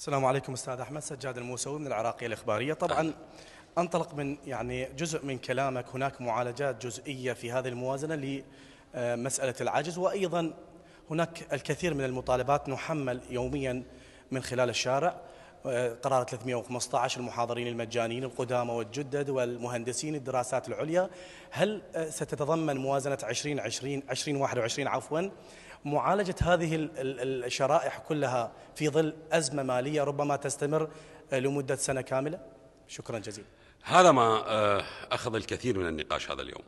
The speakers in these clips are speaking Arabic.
السلام عليكم استاذ احمد سجاد الموسوي من العراقيه الاخباريه طبعا انطلق من يعني جزء من كلامك هناك معالجات جزئيه في هذه الموازنه لمساله العجز وايضا هناك الكثير من المطالبات نحمل يوميا من خلال الشارع قرار 315 المحاضرين المجانيين القدامى والجدد والمهندسين الدراسات العليا هل آه، ستتضمن موازنة 2020 2021 عفوا معالجة هذه الشرائح كلها في ظل أزمة مالية ربما تستمر آه، لمدة سنة كاملة شكرا جزيلا هذا ما آه، أخذ الكثير من النقاش هذا اليوم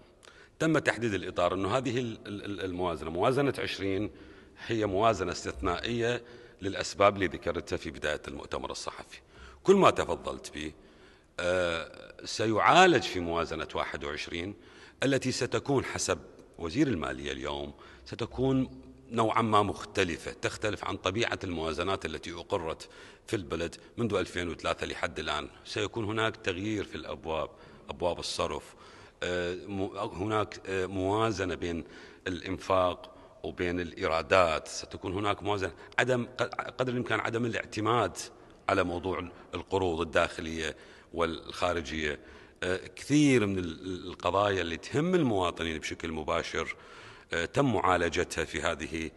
تم تحديد الإطار أنه هذه الموازنة موازنة 20 هي موازنة استثنائية للأسباب اللي ذكرتها في بداية المؤتمر الصحفي كل ما تفضلت به آه، سيعالج في موازنة 21 التي ستكون حسب وزير المالية اليوم ستكون نوعا ما مختلفة تختلف عن طبيعة الموازنات التي أقرت في البلد منذ 2003 لحد الآن سيكون هناك تغيير في الأبواب أبواب الصرف آه، هناك آه، موازنة بين الإنفاق وبين الإيرادات ستكون هناك موازنة عدم قدر الإمكان عدم الاعتماد على موضوع القروض الداخلية والخارجية آه، كثير من القضايا اللي تهم المواطنين بشكل مباشر آه، تم معالجتها في هذه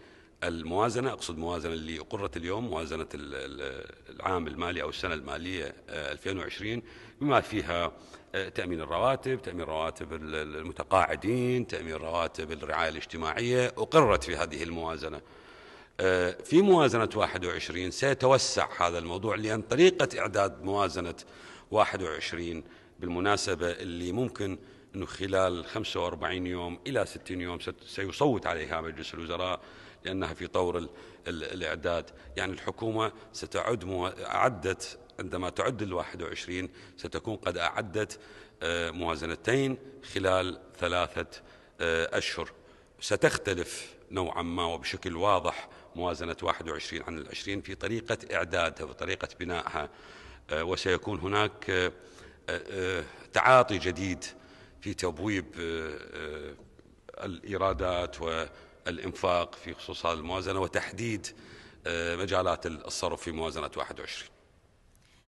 الموازنة أقصد موازنة اللي أقرت اليوم موازنة العام المالي أو السنة المالية 2020 آه، بما فيها آه، تأمين الرواتب تأمين رواتب المتقاعدين تأمين رواتب الرعاية الاجتماعية أقرت في هذه الموازنة آه، في موازنة 21 سيتوسع هذا الموضوع لأن طريقة إعداد موازنة 21 بالمناسبة اللي ممكن أنه خلال 45 يوم إلى 60 يوم سيصوت عليها مجلس الوزراء لأنها في طور الإعداد يعني الحكومة ستعد أعدت عندما تعد ال 21 ستكون قد أعدت آه، موازنتين خلال ثلاثة آه، أشهر ستختلف نوعا ما وبشكل واضح موازنة 21 عن ال 20 في طريقة إعدادها وطريقة بنائها آه، وسيكون هناك تعاطي جديد في تبويب آه، آه، الإيرادات والإنفاق في خصوص هذه الموازنة وتحديد آه، مجالات الصرف في موازنة 21